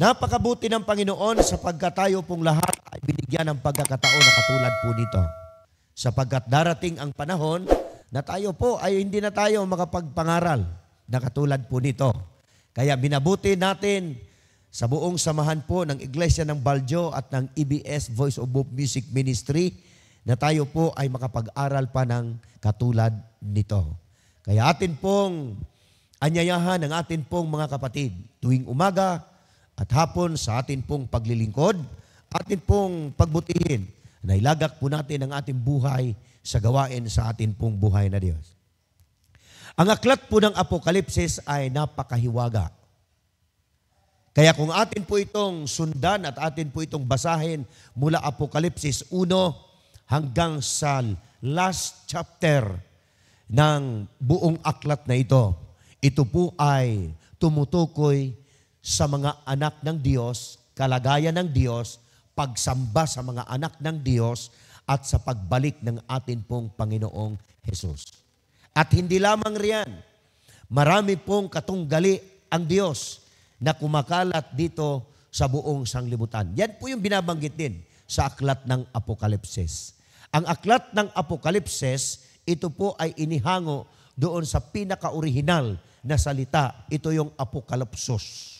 Napakabuti ng Panginoon sapagkat tayo pong lahat ay binigyan ng pagkakataon na katulad po nito. Sapagkat darating ang panahon na tayo po ay hindi na tayo makapagpangaral na katulad po nito. Kaya binabuti natin sa buong samahan po ng Iglesia ng Baljo at ng EBS Voice of Hope Music Ministry na tayo po ay makapag-aral pa ng katulad nito. Kaya atin pong anyayahan ng atin pong mga kapatid tuwing umaga, at hapon sa atin pong paglilingkod, atin pong pagbutihin na ilagak po natin ang ating buhay sa gawain sa atin pong buhay na Diyos. Ang aklat po ng Apokalipsis ay napakahiwaga. Kaya kung atin po itong sundan at atin po itong basahin mula Apokalipsis 1 hanggang sa last chapter ng buong aklat na ito, ito po ay tumutukoy sa mga anak ng Diyos, kalagayan ng Diyos, pagsamba sa mga anak ng Diyos, at sa pagbalik ng atin pong Panginoong Jesus. At hindi lamang riyan, marami pong katunggali ang Diyos na kumakalat dito sa buong sanglibutan. Yan po yung binabanggit din sa aklat ng Apokalipsis. Ang aklat ng Apokalipsis, ito po ay inihango doon sa pinaka-orihinal na salita. Ito yung apokalipsos.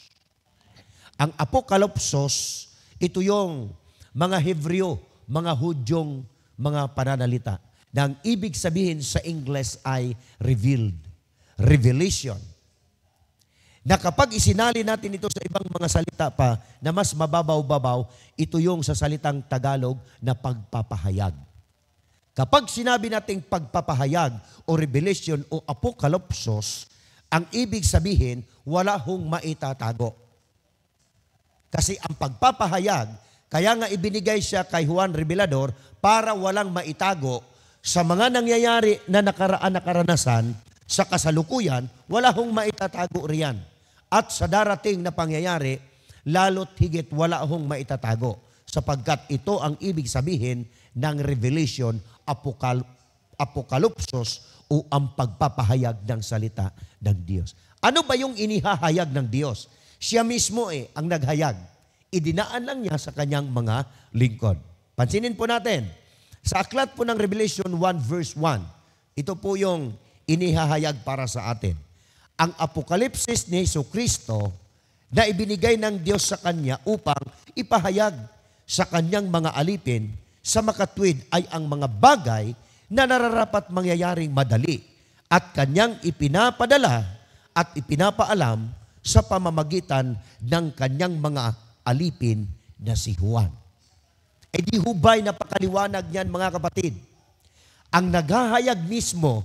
Ang apokalopsos, ito yung mga Hebreo, mga Hudyong mga pananalita. Na ang ibig sabihin sa Ingles ay revealed. Revelation. Na kapag isinali natin ito sa ibang mga salita pa na mas mababaw-babaw, ito yung sa salitang Tagalog na pagpapahayag. Kapag sinabi nating pagpapahayag o revelation o apokalopsos, ang ibig sabihin, wala hong maitatago kasi ang pagpapahayag, kaya nga ibinigay siya kay Juan Revelador para walang maitago sa mga nangyayari na nakaraan na karanasan sa kasalukuyan, wala hong maitatago riyan. At sa darating na pangyayari, lalo't higit wala hong maitatago sapagkat ito ang ibig sabihin ng revelation apokal apokalupsos o ang pagpapahayag ng salita ng Diyos. Ano ba yung inihahayag ng Diyos? Siya mismo eh ang naghayag. Idinaan lang niya sa kanyang mga lingkod. Pansinin po natin, sa aklat po ng Revelation 1 verse 1, ito po yung inihahayag para sa atin. Ang apokalipsis ni Yesu Kristo na ibinigay ng Diyos sa Kanya upang ipahayag sa Kanyang mga alipin sa makatwid ay ang mga bagay na nararapat mangyayaring madali at Kanyang ipinapadala at ipinapaalam sa pamamagitan ng kanyang mga alipin na si Juan. E di hubay na pakaliwanag niyan mga kapatid. Ang naghahayag mismo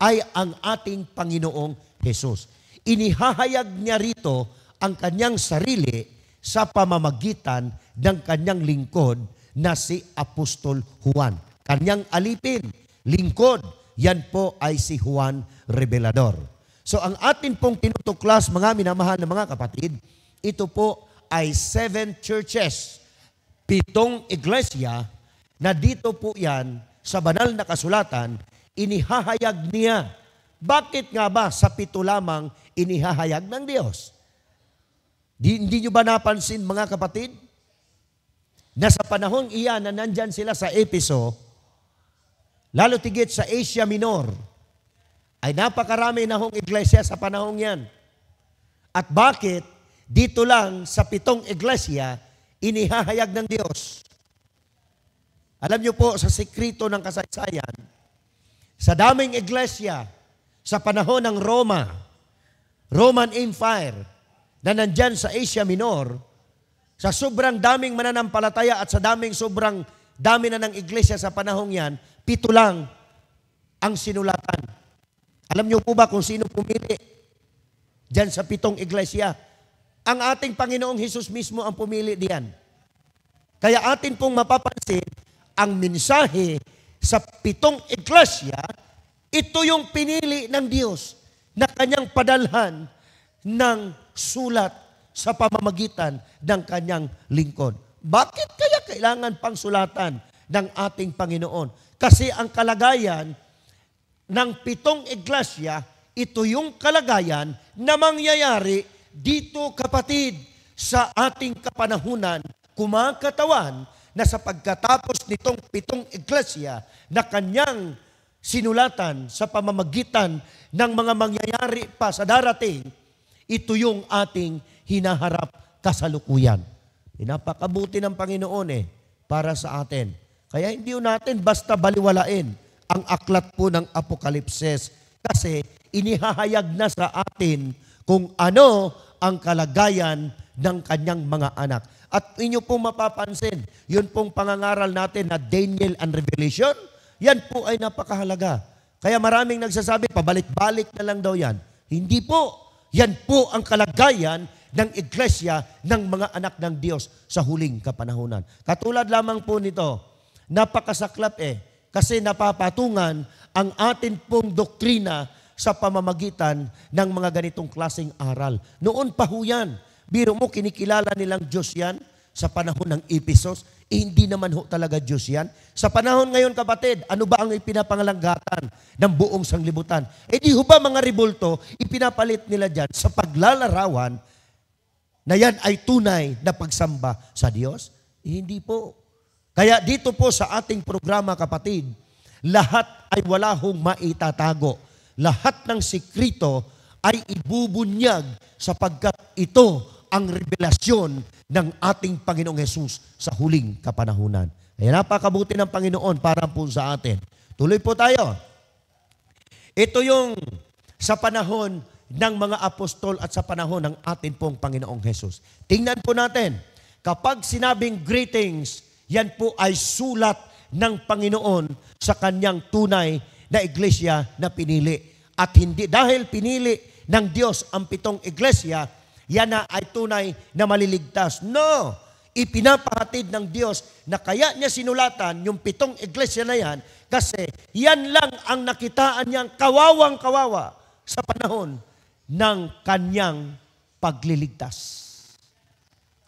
ay ang ating Panginoong Jesus. Inihahayag niya rito ang kanyang sarili sa pamamagitan ng kanyang lingkod na si Apostol Juan. Kanyang alipin, lingkod, yan po ay si Juan Revelador. So ang atin pong tinutuklas, mga minamahal na mga kapatid, ito po ay seven churches, pitong iglesia, na dito po yan sa banal na kasulatan, inihahayag niya. Bakit nga ba sa pito lamang inihahayag ng Diyos? Di, hindi nyo ba napansin mga kapatid? Na sa panahong iyan na nandyan sila sa Episo, lalo tigit sa Asia Minor, ay napakarami na hong iglesia sa panahong yan. At bakit dito lang sa pitong iglesia inihahayag ng Diyos? Alam niyo po sa sekreto ng kasaysayan, sa daming iglesia sa panahon ng Roma, Roman Empire, na nandyan sa Asia Minor, sa sobrang daming mananampalataya at sa daming sobrang dami na ng iglesia sa panahong yan, pito lang ang sinulatan alam niyo po ba kung sino pumili diyan sa pitong iglesia? Ang ating Panginoong Hesus mismo ang pumili diyan. Kaya atin pong mapapansin, ang mensahe sa pitong iglesia, ito yung pinili ng Diyos na kanyang padalhan ng sulat sa pamamagitan ng kanyang lingkod. Bakit kaya kailangan pang sulatan ng ating Panginoon? Kasi ang kalagayan ng pitong iglesia, ito yung kalagayan na mangyayari dito kapatid sa ating kapanahunan kumakatawan na sa pagkatapos nitong pitong iglesia na kanyang sinulatan sa pamamagitan ng mga mangyayari pa sa darating, ito yung ating hinaharap kasalukuyan. Napakabuti ng Panginoon eh para sa atin. Kaya hindi natin basta baliwalain ang aklat po ng Apokalipsis kasi inihahayag na sa atin kung ano ang kalagayan ng kanyang mga anak. At inyo pong mapapansin, yun pong pangangaral natin na Daniel and Revelation, yan po ay napakahalaga. Kaya maraming nagsasabi, pabalik-balik na lang daw yan. Hindi po. Yan po ang kalagayan ng iglesia ng mga anak ng Diyos sa huling kapanahonan. Katulad lamang po nito, napakasaklap eh kasi napapatungan ang atin pong doktrina sa pamamagitan ng mga ganitong klasing aral. Noon pa ho yan. Biro mo, kinikilala nilang Diyos yan sa panahon ng Episos. Eh, hindi naman ho talaga Diyos yan. Sa panahon ngayon, kapatid, ano ba ang ipinapangalanggatan ng buong sanglibutan? eh, di ho ba mga ribulto, ipinapalit nila dyan sa paglalarawan na yan ay tunay na pagsamba sa Diyos? Eh, hindi po. Kaya dito po sa ating programa kapatid, lahat ay wala hong maitatago. Lahat ng sikrito ay ibubunyag sapagkat ito ang revelasyon ng ating Panginoong Yesus sa huling kapanahunan. Kaya napakabuti ng Panginoon para po sa atin. Tuloy po tayo. Ito yung sa panahon ng mga apostol at sa panahon ng atin pong Panginoong Hesus. Tingnan po natin, kapag sinabing greetings yan po ay sulat ng Panginoon sa kanyang tunay na iglesia na pinili. At hindi dahil pinili ng Diyos ang pitong iglesia, yan na ay tunay na maliligtas. No! Ipinapahatid ng Diyos na kaya niya sinulatan yung pitong iglesia na yan kasi yan lang ang nakitaan niyang kawawang kawawa sa panahon ng kanyang pagliligtas.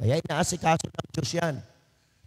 Kaya inaasikaso ng Diyos yan.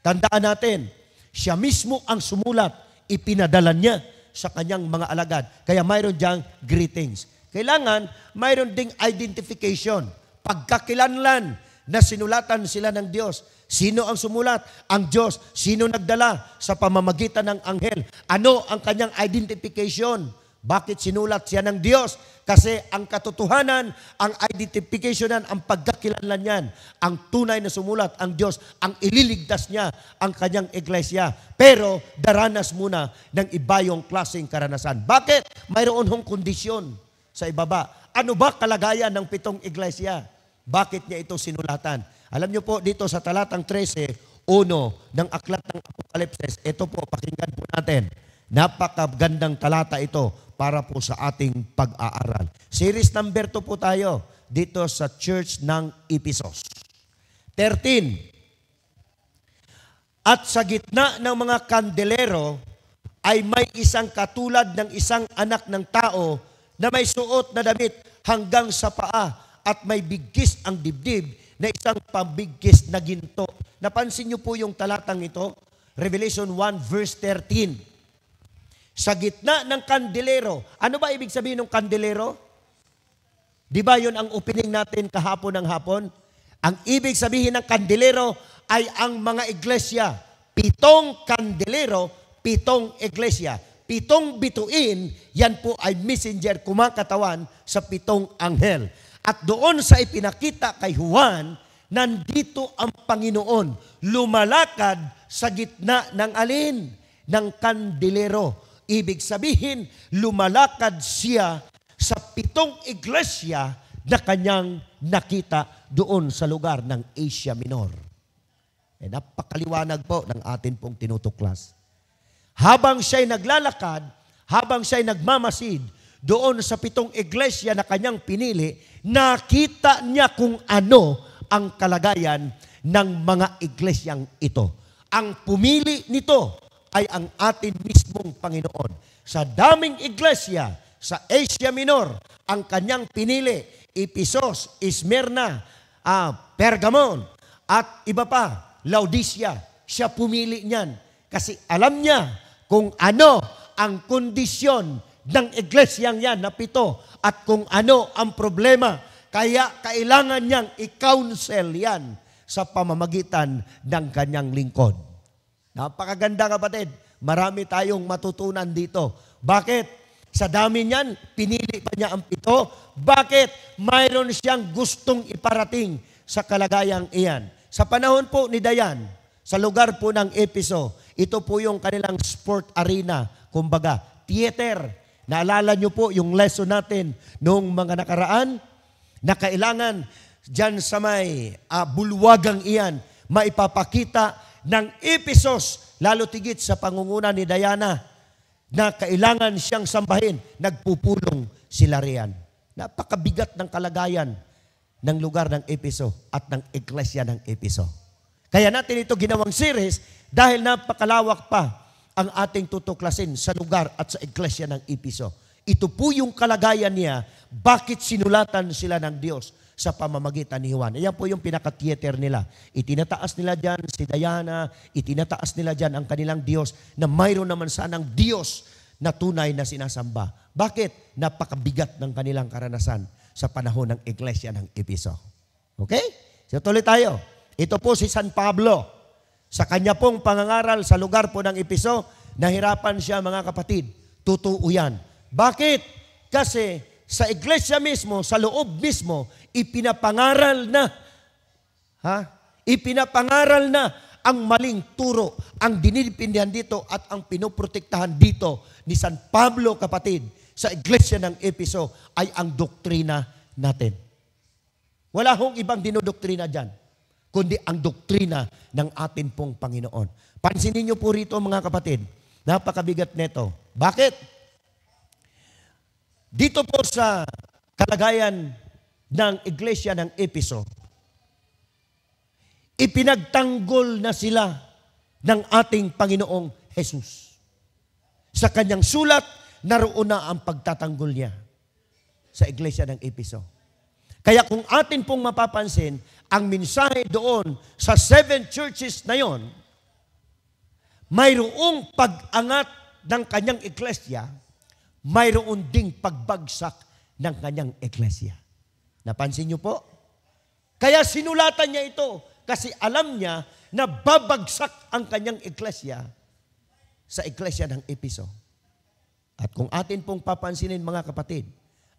Tandaan natin, siya mismo ang sumulat, ipinadala niya sa kanyang mga alagad. Kaya mayroon diyang greetings. Kailangan mayroon ding identification, pagkakilanlan na sinulatan sila ng Diyos. Sino ang sumulat? Ang Diyos. Sino nagdala sa pamamagitan ng anghel? Ano ang kanyang identification? Bakit sinulat siya ng Diyos? Kasi ang katotohanan, ang identificationan, ang pagkakilanlan niyan, ang tunay na sumulat, ang Diyos, ang ililigtas niya, ang kanyang iglesia. Pero daranas muna ng iba yung klaseng karanasan. Bakit? Mayroon hong kondisyon sa ibaba. Ano ba kalagayan ng pitong iglesia? Bakit niya ito sinulatan? Alam niyo po dito sa talatang 13, 1 ng aklat ng Apokalipsis, ito po, pakinggan po natin. Napakagandang talata ito para po sa ating pag-aaral. Series number 2 po tayo dito sa Church ng Episos. 13. At sa gitna ng mga kandelero ay may isang katulad ng isang anak ng tao na may suot na damit hanggang sa paa at may bigkis ang dibdib na isang pambigkis na ginto. Napansin niyo po yung talatang ito? Revelation 1 verse 13 sa gitna ng kandilero. Ano ba ibig sabihin ng kandilero? Di ba yun ang opening natin kahapon ng hapon? Ang ibig sabihin ng kandilero ay ang mga iglesia. Pitong kandilero, pitong iglesia. Pitong bituin, yan po ay messenger kumakatawan sa pitong anghel. At doon sa ipinakita kay Juan, nandito ang Panginoon, lumalakad sa gitna ng alin? Ng kandilero. Ibig sabihin, lumalakad siya sa pitong iglesia na kanyang nakita doon sa lugar ng Asia Minor. E napakaliwanag po ng atin pong tinutuklas. Habang siya'y naglalakad, habang siya'y nagmamasid, doon sa pitong iglesia na kanyang pinili, nakita niya kung ano ang kalagayan ng mga iglesyang ito. Ang pumili nito ay ang atin mismong Panginoon. Sa daming iglesia sa Asia Minor, ang kanyang pinili, Episos, Ismirna, uh, ah, Pergamon, at iba pa, Laodicea. Siya pumili niyan kasi alam niya kung ano ang kondisyon ng iglesyang yan na pito at kung ano ang problema. Kaya kailangan niyang i-counsel yan sa pamamagitan ng kanyang lingkod. Napakaganda kapatid. Marami tayong matutunan dito. Bakit? Sa dami niyan, pinili pa niya ang pito. Bakit? Mayroon siyang gustong iparating sa kalagayang iyan. Sa panahon po ni Dayan, sa lugar po ng Episo, ito po yung kanilang sport arena, kumbaga, theater. Naalala niyo po yung lesson natin noong mga nakaraan na kailangan dyan sa may uh, bulwagang iyan, maipapakita ng Episos, lalo tigit sa pangunguna ni Diana, na kailangan siyang sambahin, nagpupulong si Larian. Napakabigat ng kalagayan ng lugar ng Episo at ng iglesia ng Episo. Kaya natin ito ginawang series dahil napakalawak pa ang ating tutuklasin sa lugar at sa iglesia ng Episo. Ito po yung kalagayan niya, bakit sinulatan sila ng Diyos sa pamamagitan ni Juan. Iyan po yung pinaka-theater nila. Itinataas nila dyan si Diana, itinataas nila dyan ang kanilang Diyos na mayroon naman sanang Diyos na tunay na sinasamba. Bakit? Napakabigat ng kanilang karanasan sa panahon ng iglesia ng Episo. Okay? So tuloy tayo. Ito po si San Pablo. Sa kanya pong pangangaral sa lugar po ng Episo, nahirapan siya mga kapatid. Totoo yan. Bakit? Kasi sa iglesia mismo, sa loob mismo, ipinapangaral na. Ha? Ipinapangaral na ang maling turo, ang dinidipindihan dito at ang pinoprotektahan dito ni San Pablo, kapatid, sa iglesia ng Episo ay ang doktrina natin. Wala hong ibang dinodoktrina dyan, kundi ang doktrina ng atin pong Panginoon. Pansinin niyo po rito mga kapatid, napakabigat nito. Bakit? Dito po sa kalagayan ng iglesia ng Episo, ipinagtanggol na sila ng ating Panginoong Jesus. Sa kanyang sulat, naroon na ang pagtatanggol niya sa iglesia ng Episo. Kaya kung atin pong mapapansin, ang mensahe doon sa seven churches na yon, mayroong pag-angat ng kanyang iglesia mayroon ding pagbagsak ng kanyang eklesya. Napansin niyo po? Kaya sinulatan niya ito kasi alam niya na babagsak ang kanyang eklesya sa eklesya ng Episo. At kung atin pong papansinin mga kapatid,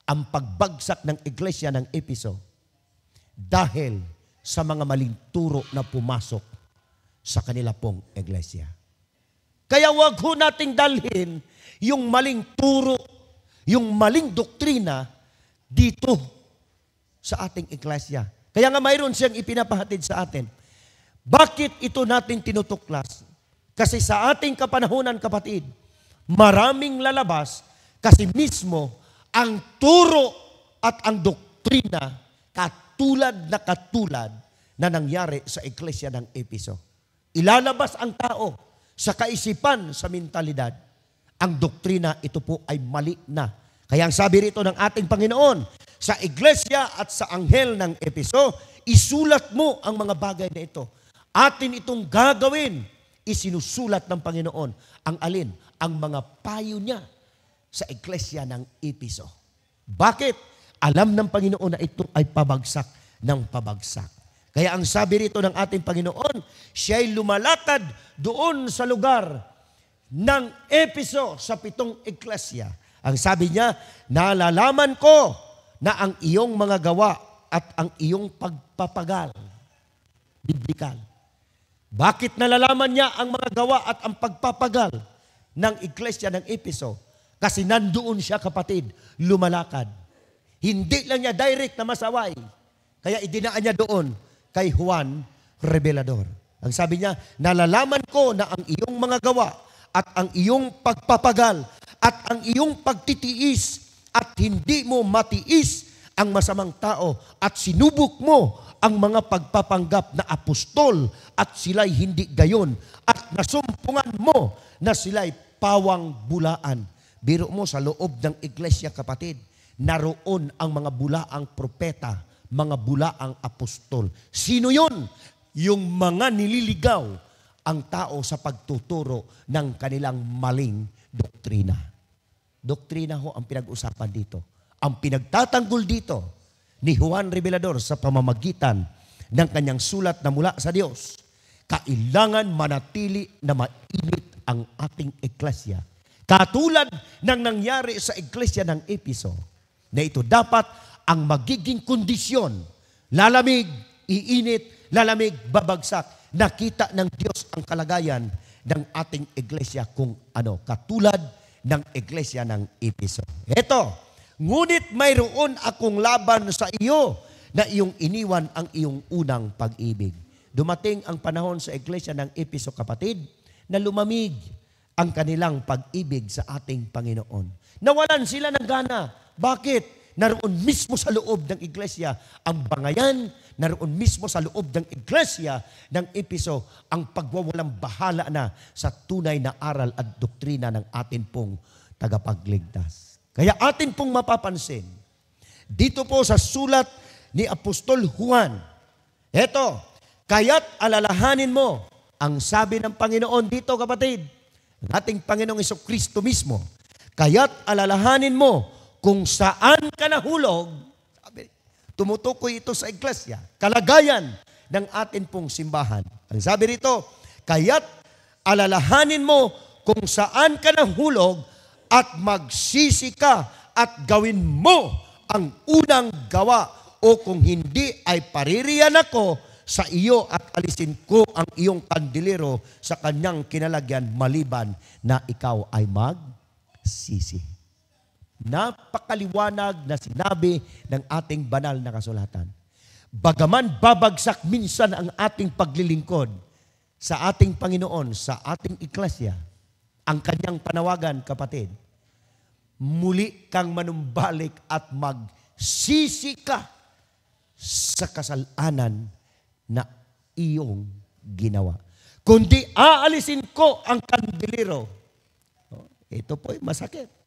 ang pagbagsak ng eklesya ng Episo dahil sa mga maling turo na pumasok sa kanila pong eklesya. Kaya wag ho nating dalhin yung maling turo, yung maling doktrina dito sa ating iglesia. Kaya nga mayroon siyang ipinapahatid sa atin. Bakit ito natin tinutuklas? Kasi sa ating kapanahunan, kapatid, maraming lalabas kasi mismo ang turo at ang doktrina katulad na katulad na nangyari sa iglesia ng Episo. Ilalabas ang tao sa kaisipan, sa mentalidad. Ang doktrina, ito po ay mali na. Kaya ang sabi rito ng ating Panginoon, sa iglesia at sa anghel ng episo, isulat mo ang mga bagay na ito. Atin itong gagawin, isinusulat ng Panginoon ang alin, ang mga payo niya sa iglesia ng episo. Bakit? Alam ng Panginoon na ito ay pabagsak ng pabagsak. Kaya ang sabi rito ng ating Panginoon, siya'y lumalatad doon sa lugar ng Episo sa pitong iglesia. Ang sabi niya, nalalaman ko na ang iyong mga gawa at ang iyong pagpapagal. Biblikal. Bakit nalalaman niya ang mga gawa at ang pagpapagal ng iglesia ng Episo? Kasi nandoon siya kapatid, lumalakad. Hindi lang niya direct na masaway. Kaya idinaan niya doon kay Juan Revelador. Ang sabi niya, nalalaman ko na ang iyong mga gawa at ang iyong pagpapagal at ang iyong pagtitiis at hindi mo matiis ang masamang tao at sinubok mo ang mga pagpapanggap na apostol at sila'y hindi gayon at nasumpungan mo na sila'y pawang bulaan. Biro mo sa loob ng iglesia kapatid, naroon ang mga bulaang propeta mga bula ang apostol. Sino yon? Yung mga nililigaw ang tao sa pagtuturo ng kanilang maling doktrina. Doktrina ho ang pinag-usapan dito. Ang pinagtatanggol dito ni Juan Revelador sa pamamagitan ng kanyang sulat na mula sa Diyos. Kailangan manatili na mainit ang ating eklesya. Katulad ng nangyari sa eklesya ng Episo na ito dapat ang magiging kondisyon. Lalamig, iinit, lalamig, babagsak. Nakita ng Diyos ang kalagayan ng ating iglesia kung ano, katulad ng iglesia ng Episo. Ito, ngunit mayroon akong laban sa iyo na iyong iniwan ang iyong unang pag-ibig. Dumating ang panahon sa iglesia ng Episo, kapatid, na lumamig ang kanilang pag-ibig sa ating Panginoon. Nawalan sila ng gana. Bakit? naroon mismo sa loob ng iglesia ang bangayan, naroon mismo sa loob ng iglesia ng Episo ang pagwawalang bahala na sa tunay na aral at doktrina ng atin pong tagapagligtas. Kaya atin pong mapapansin, dito po sa sulat ni Apostol Juan, eto, kaya't alalahanin mo ang sabi ng Panginoon dito kapatid, ng ating Panginoong Kristo mismo, kaya't alalahanin mo kung saan ka nahulog, sabi, tumutukoy ito sa iglesia, kalagayan ng atin pong simbahan. Ang sabi rito, kaya't alalahanin mo kung saan ka nahulog at magsisi ka at gawin mo ang unang gawa o kung hindi ay paririyan ako sa iyo at alisin ko ang iyong kandilero sa kanyang kinalagyan maliban na ikaw ay magsisi. Napakaliwanag na sinabi ng ating banal na kasulatan. Bagaman babagsak minsan ang ating paglilingkod sa ating Panginoon, sa ating Iglesia, ang kanyang panawagan, kapatid, muli kang manumbalik at magsisi ka sa kasalanan na iyong ginawa. Kundi aalisin ko ang kandiliro. Oh, ito po'y masakit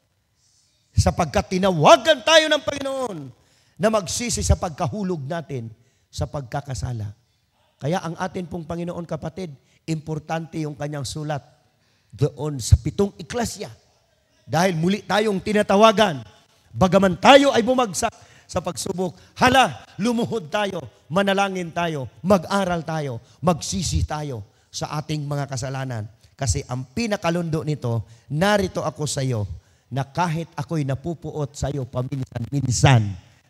sapagkat tinawagan tayo ng Panginoon na magsisi sa pagkahulog natin sa pagkakasala. Kaya ang atin pong Panginoon kapatid, importante yung kanyang sulat doon sa pitong iklasya. Dahil muli tayong tinatawagan, bagaman tayo ay bumagsak sa pagsubok, hala, lumuhod tayo, manalangin tayo, mag-aral tayo, magsisi tayo sa ating mga kasalanan. Kasi ang pinakalundo nito, narito ako sa iyo, na kahit ako'y napupuot sa iyo paminsan-minsan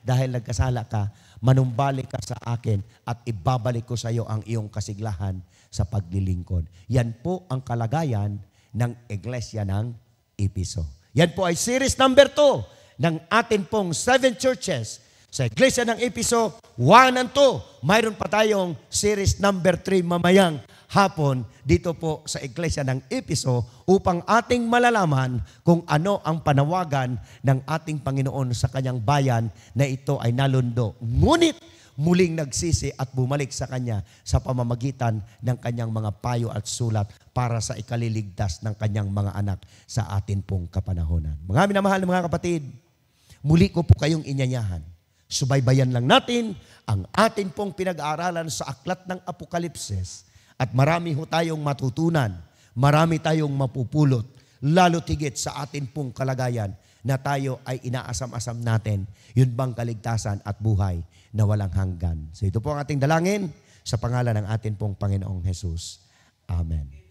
dahil nagkasala ka, manumbalik ka sa akin at ibabalik ko sa iyo ang iyong kasiglahan sa paglilingkod. Yan po ang kalagayan ng Iglesia ng Episo. Yan po ay series number 2 ng atin pong seven churches sa Iglesia ng Episo 1 and 2. Mayroon pa tayong series number 3 mamayang hapon dito po sa Iglesia ng Episo upang ating malalaman kung ano ang panawagan ng ating Panginoon sa kanyang bayan na ito ay nalundo. Ngunit muling nagsisi at bumalik sa kanya sa pamamagitan ng kanyang mga payo at sulat para sa ikaliligtas ng kanyang mga anak sa atin pong kapanahonan. Mga minamahal na mga kapatid, muli ko po kayong inyanyahan. Subaybayan lang natin ang atin pong pinag-aaralan sa aklat ng Apokalipsis at marami ho tayong matutunan, marami tayong mapupulot, lalo tigit sa atin pong kalagayan na tayo ay inaasam-asam natin yun bang kaligtasan at buhay na walang hanggan. So ito po ang ating dalangin sa pangalan ng atin pong Panginoong Jesus. Amen.